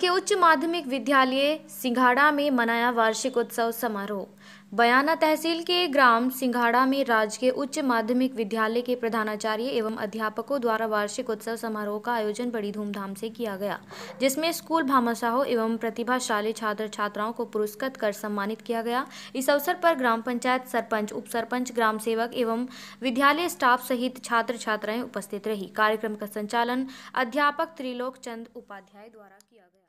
के उच्च माध्यमिक विद्यालय सिंघाड़ा में मनाया वार्षिक उत्सव समारोह बयाना तहसील के ग्राम सिंघाड़ा में के उच्च माध्यमिक विद्यालय के प्रधानाचार्य एवं अध्यापकों द्वारा वार्षिक उत्सव समारोह का आयोजन बड़ी धूमधाम से किया गया जिसमें स्कूल भामाशाहों एवं प्रतिभाशाली छात्र छात्राओं को पुरस्कृत कर सम्मानित किया गया इस अवसर पर ग्राम पंचायत सरपंच उप सरपंच ग्राम सेवक एवं विद्यालय स्टाफ सहित छात्र छात्राएं उपस्थित रही कार्यक्रम का संचालन अध्यापक त्रिलोक चंद उपाध्याय द्वारा किया गया